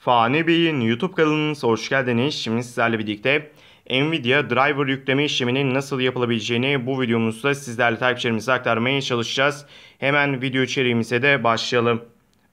Fani Bey'in YouTube kanalınıza hoş geldiniz. Şimdi sizlerle birlikte Nvidia driver yükleme işleminin nasıl yapılabileceğini bu videomuzda sizlerle takipçilerimize aktarmaya çalışacağız. Hemen video içeriğimize de başlayalım.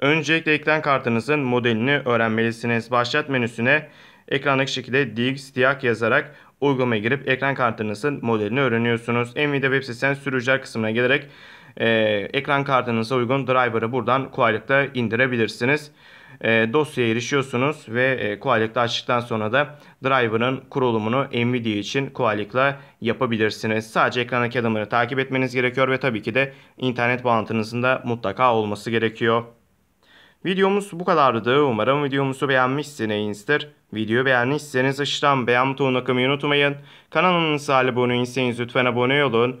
Öncelikle ekran kartınızın modelini öğrenmelisiniz. Başlat menüsüne ekrandaki şekilde DxDiac yazarak uygulamaya girip ekran kartınızın modelini öğreniyorsunuz. Nvidia web sitesinden sürücüler kısmına gelerek e, ekran kartınıza uygun driver'ı buradan kolaylıkla indirebilirsiniz. E, dosyaya erişiyorsunuz ve e, kolaylıkla açtıktan sonra da driver'ın kurulumunu Nvidia için kolaylıkla yapabilirsiniz. Sadece ekrandaki adımları takip etmeniz gerekiyor ve tabii ki de internet bağlantınızın da mutlaka olması gerekiyor. Videomuz bu kadardı. Umarım videomuzu beğenmişsinizdir. Videoyu beğendiyseniz aşağıdan beğen butonuna kılmayı unutmayın. Kanalımıza abone değilseniz lütfen abone olun.